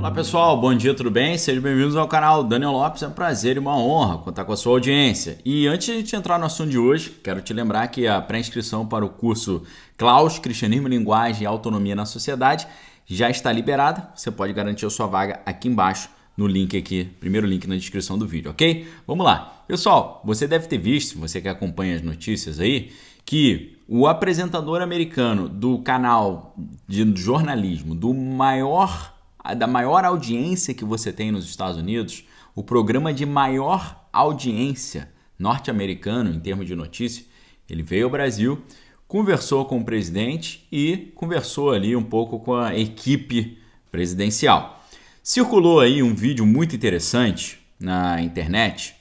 Olá pessoal, bom dia, tudo bem? Sejam bem-vindos ao canal Daniel Lopes. É um prazer e uma honra contar com a sua audiência. E antes de a gente entrar no assunto de hoje, quero te lembrar que a pré-inscrição para o curso Klaus, Cristianismo, Linguagem e Autonomia na Sociedade já está liberada. Você pode garantir a sua vaga aqui embaixo no link aqui, primeiro link na descrição do vídeo, ok? Vamos lá. Pessoal, você deve ter visto, você que acompanha as notícias aí, que o apresentador americano do canal de jornalismo do maior da maior audiência que você tem nos Estados Unidos, o programa de maior audiência norte-americano em termos de notícia, ele veio ao Brasil, conversou com o presidente e conversou ali um pouco com a equipe presidencial. Circulou aí um vídeo muito interessante na internet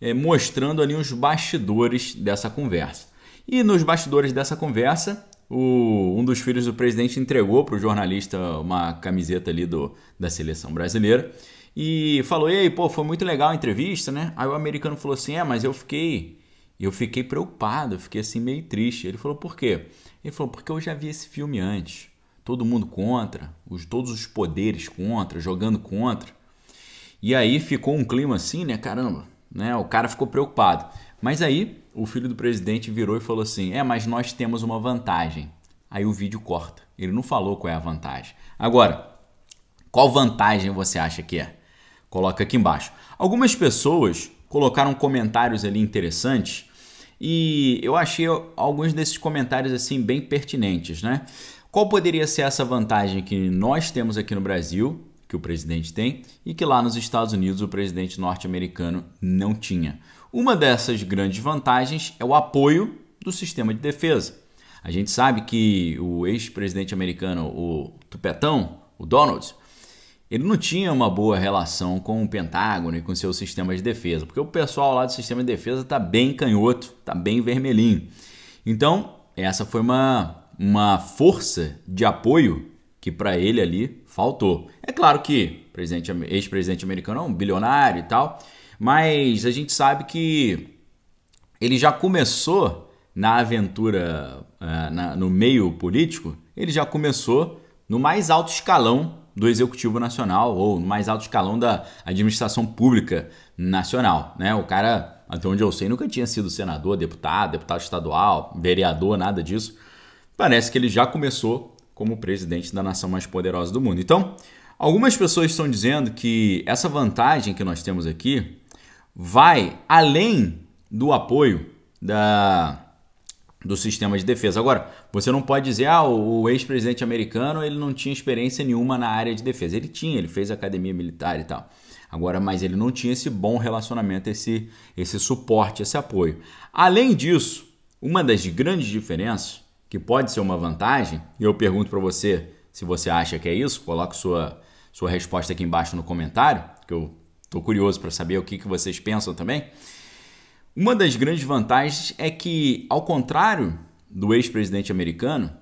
é, mostrando ali os bastidores dessa conversa. E nos bastidores dessa conversa o, um dos filhos do presidente entregou para o jornalista uma camiseta ali do, da seleção brasileira e falou: Ei, pô, foi muito legal a entrevista, né? Aí o americano falou assim: É, mas eu fiquei. Eu fiquei preocupado, eu fiquei assim meio triste. Ele falou: Por quê? Ele falou: Porque eu já vi esse filme antes. Todo mundo contra, os, todos os poderes contra, jogando contra. E aí ficou um clima assim, né? Caramba, né? O cara ficou preocupado. Mas aí o filho do presidente virou e falou assim: é, mas nós temos uma vantagem. Aí o vídeo corta. Ele não falou qual é a vantagem. Agora, qual vantagem você acha que é? Coloca aqui embaixo. Algumas pessoas colocaram comentários ali interessantes e eu achei alguns desses comentários assim bem pertinentes, né? Qual poderia ser essa vantagem que nós temos aqui no Brasil que o presidente tem e que lá nos Estados Unidos o presidente norte-americano não tinha. Uma dessas grandes vantagens é o apoio do sistema de defesa. A gente sabe que o ex-presidente americano, o Tupetão, o Donald, ele não tinha uma boa relação com o Pentágono e com seu sistema de defesa, porque o pessoal lá do sistema de defesa está bem canhoto, está bem vermelhinho. Então, essa foi uma, uma força de apoio que para ele ali faltou. É claro que ex-presidente americano é um bilionário e tal, mas a gente sabe que ele já começou na aventura uh, na, no meio político, ele já começou no mais alto escalão do Executivo Nacional ou no mais alto escalão da administração pública nacional. Né? O cara, até onde eu sei, nunca tinha sido senador, deputado, deputado estadual, vereador, nada disso. Parece que ele já começou como presidente da nação mais poderosa do mundo. Então, algumas pessoas estão dizendo que essa vantagem que nós temos aqui vai além do apoio da, do sistema de defesa. Agora, você não pode dizer, ah, o ex-presidente americano ele não tinha experiência nenhuma na área de defesa. Ele tinha, ele fez academia militar e tal. Agora, mas ele não tinha esse bom relacionamento, esse, esse suporte, esse apoio. Além disso, uma das grandes diferenças que pode ser uma vantagem, e eu pergunto para você se você acha que é isso, coloque sua, sua resposta aqui embaixo no comentário, que eu estou curioso para saber o que, que vocês pensam também. Uma das grandes vantagens é que, ao contrário do ex-presidente americano,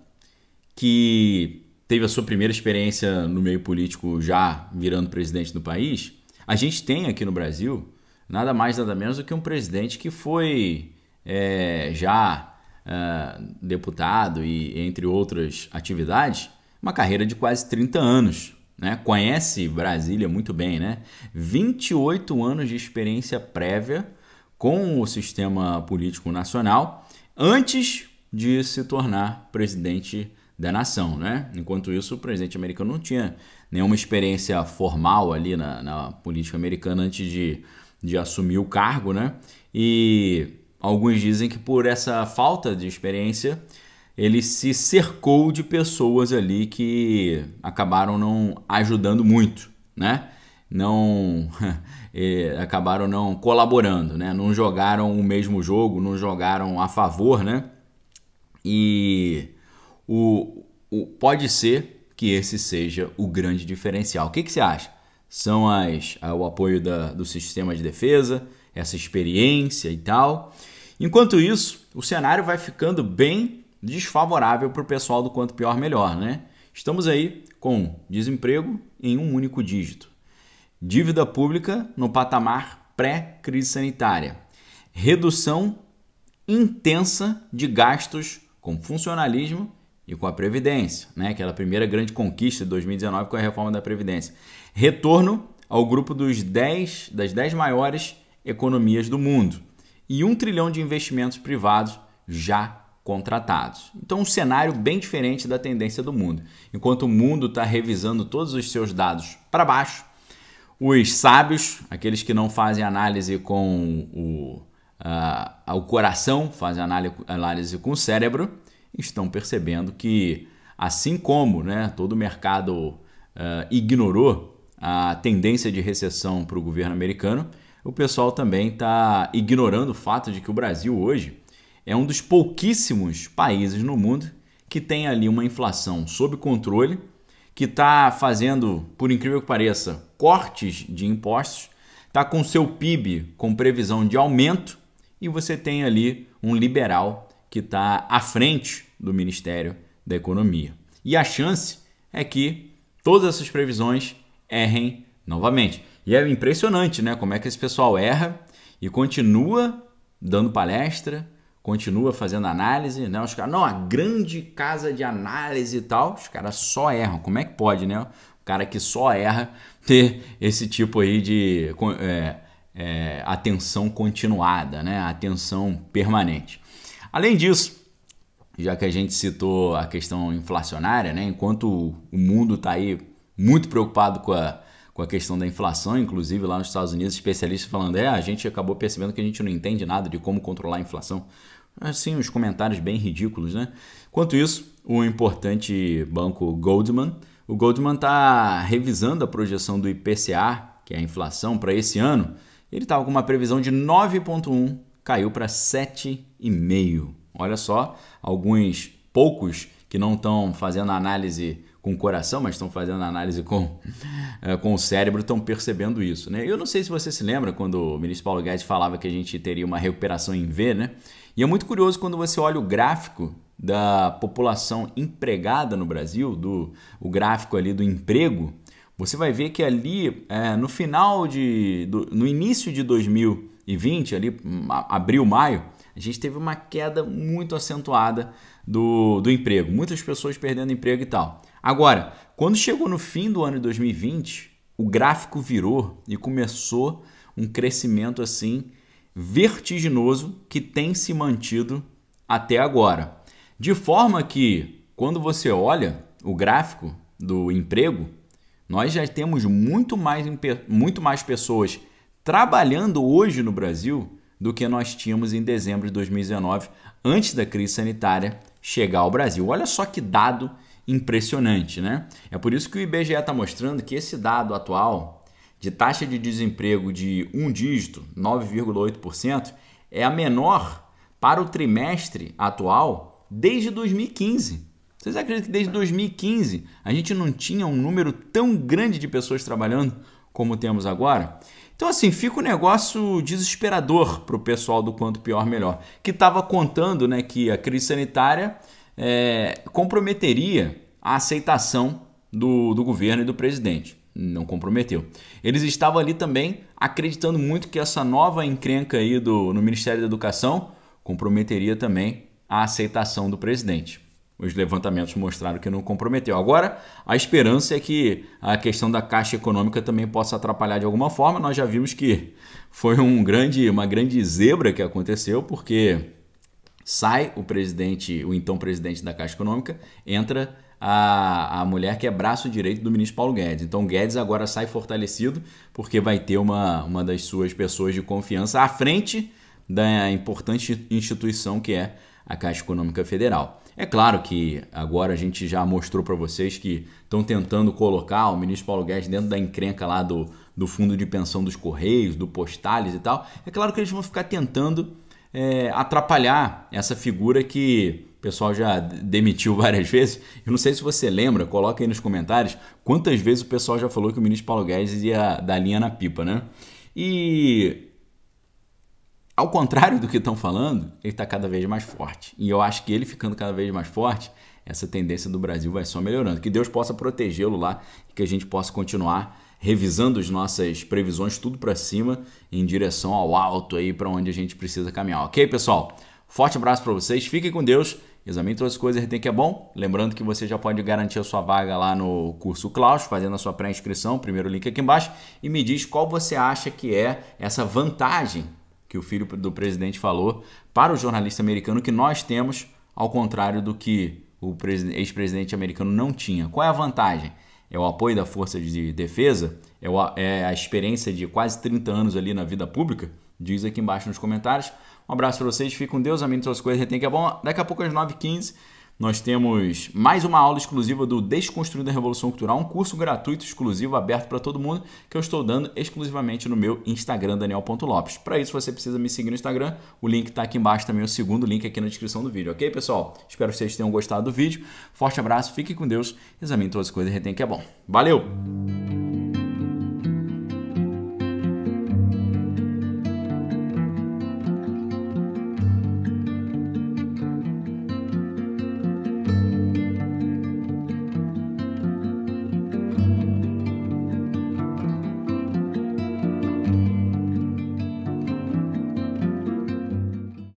que teve a sua primeira experiência no meio político já virando presidente do país, a gente tem aqui no Brasil nada mais nada menos do que um presidente que foi é, já ah, deputado e entre outras atividades, uma carreira de quase 30 anos. Né? Conhece Brasília muito bem, né? 28 anos de experiência prévia com o sistema político nacional antes de se tornar presidente da nação, né? Enquanto isso, o presidente americano não tinha nenhuma experiência formal ali na, na política americana antes de, de assumir o cargo, né? E Alguns dizem que por essa falta de experiência, ele se cercou de pessoas ali que acabaram não ajudando muito, né? Não eh, acabaram não colaborando, né? Não jogaram o mesmo jogo, não jogaram a favor, né? E o, o pode ser que esse seja o grande diferencial. O que, que você acha? São as, ah, o apoio da, do sistema de defesa, essa experiência e tal. Enquanto isso, o cenário vai ficando bem desfavorável para o pessoal do quanto pior melhor, né? Estamos aí com desemprego em um único dígito, dívida pública no patamar pré-crise sanitária, redução intensa de gastos com funcionalismo e com a Previdência, né? aquela primeira grande conquista de 2019 com a reforma da Previdência. Retorno ao grupo dos 10, das 10 maiores economias do mundo e um trilhão de investimentos privados já contratados. Então, um cenário bem diferente da tendência do mundo. Enquanto o mundo está revisando todos os seus dados para baixo, os sábios, aqueles que não fazem análise com o, uh, o coração, fazem análise com o cérebro, estão percebendo que, assim como né, todo o mercado uh, ignorou a tendência de recessão para o governo americano, o pessoal também está ignorando o fato de que o Brasil hoje é um dos pouquíssimos países no mundo que tem ali uma inflação sob controle, que está fazendo, por incrível que pareça, cortes de impostos, está com seu PIB com previsão de aumento e você tem ali um liberal que está à frente do Ministério da Economia. E a chance é que todas essas previsões errem novamente. E é impressionante, né? Como é que esse pessoal erra e continua dando palestra, continua fazendo análise, né? Os caras, não, a grande casa de análise e tal, os caras só erram. Como é que pode, né? O cara que só erra ter esse tipo aí de é, é, atenção continuada, né? Atenção permanente. Além disso, já que a gente citou a questão inflacionária, né? Enquanto o mundo está aí muito preocupado com a com a questão da inflação, inclusive lá nos Estados Unidos, especialistas falando: é, a gente acabou percebendo que a gente não entende nada de como controlar a inflação. Assim, uns comentários bem ridículos, né? Enquanto isso, o importante banco Goldman, o Goldman está revisando a projeção do IPCA, que é a inflação, para esse ano. Ele estava tá com uma previsão de 9,1, caiu para 7,5. Olha só, alguns poucos que não estão fazendo análise com o coração, mas estão fazendo análise com, eh, com o cérebro, estão percebendo isso. Né? Eu não sei se você se lembra quando o ministro Paulo Guedes falava que a gente teria uma recuperação em V, né? E é muito curioso quando você olha o gráfico da população empregada no Brasil, do o gráfico ali do emprego, você vai ver que ali é, no final de. Do, no início de 2020, ali, abril, maio, a gente teve uma queda muito acentuada do, do emprego. Muitas pessoas perdendo emprego e tal. Agora, quando chegou no fim do ano de 2020, o gráfico virou e começou um crescimento assim vertiginoso que tem se mantido até agora. De forma que, quando você olha o gráfico do emprego, nós já temos muito mais, muito mais pessoas trabalhando hoje no Brasil do que nós tínhamos em dezembro de 2019, antes da crise sanitária chegar ao Brasil. Olha só que dado impressionante, né? É por isso que o IBGE está mostrando que esse dado atual de taxa de desemprego de um dígito, 9,8%, é a menor para o trimestre atual desde 2015. Vocês acreditam que desde 2015 a gente não tinha um número tão grande de pessoas trabalhando como temos agora? Então, assim, fica um negócio desesperador para o pessoal do quanto pior melhor, que estava contando né, que a crise sanitária é, comprometeria a aceitação do, do governo e do presidente. Não comprometeu. Eles estavam ali também acreditando muito que essa nova encrenca aí do, no Ministério da Educação comprometeria também a aceitação do presidente. Os levantamentos mostraram que não comprometeu. Agora, a esperança é que a questão da caixa econômica também possa atrapalhar de alguma forma. Nós já vimos que foi um grande, uma grande zebra que aconteceu, porque Sai o presidente, o então presidente da Caixa Econômica, entra a, a mulher que é braço direito do ministro Paulo Guedes. Então Guedes agora sai fortalecido porque vai ter uma, uma das suas pessoas de confiança à frente da importante instituição que é a Caixa Econômica Federal. É claro que agora a gente já mostrou para vocês que estão tentando colocar o ministro Paulo Guedes dentro da encrenca lá do, do fundo de pensão dos Correios, do Postales e tal. É claro que eles vão ficar tentando é, atrapalhar essa figura que o pessoal já demitiu várias vezes. Eu não sei se você lembra, coloca aí nos comentários quantas vezes o pessoal já falou que o ministro Paulo Guedes ia dar linha na pipa, né? E ao contrário do que estão falando, ele está cada vez mais forte. E eu acho que ele ficando cada vez mais forte, essa tendência do Brasil vai só melhorando. Que Deus possa protegê-lo lá e que a gente possa continuar revisando as nossas previsões tudo para cima em direção ao alto aí para onde a gente precisa caminhar. OK, pessoal? Forte abraço para vocês. Fiquem com Deus. Examine todas as coisas, tem que é bom. Lembrando que você já pode garantir a sua vaga lá no curso Klaus, fazendo a sua pré-inscrição, primeiro link aqui embaixo, e me diz qual você acha que é essa vantagem que o filho do presidente falou para o jornalista americano que nós temos, ao contrário do que o ex-presidente americano não tinha. Qual é a vantagem? é o apoio da Força de Defesa, é, o, é a experiência de quase 30 anos ali na vida pública? Diz aqui embaixo nos comentários. Um abraço para vocês, fiquem com Deus, amém de suas coisas, retém que é bom. Daqui a pouco às 9h15 nós temos mais uma aula exclusiva do Desconstruindo a Revolução Cultural, um curso gratuito exclusivo aberto para todo mundo que eu estou dando exclusivamente no meu Instagram, daniel.lopes. Para isso você precisa me seguir no Instagram, o link está aqui embaixo também, o segundo link aqui na descrição do vídeo, ok pessoal? Espero que vocês tenham gostado do vídeo, forte abraço, fique com Deus, examine todas as coisas e retém que é bom. Valeu!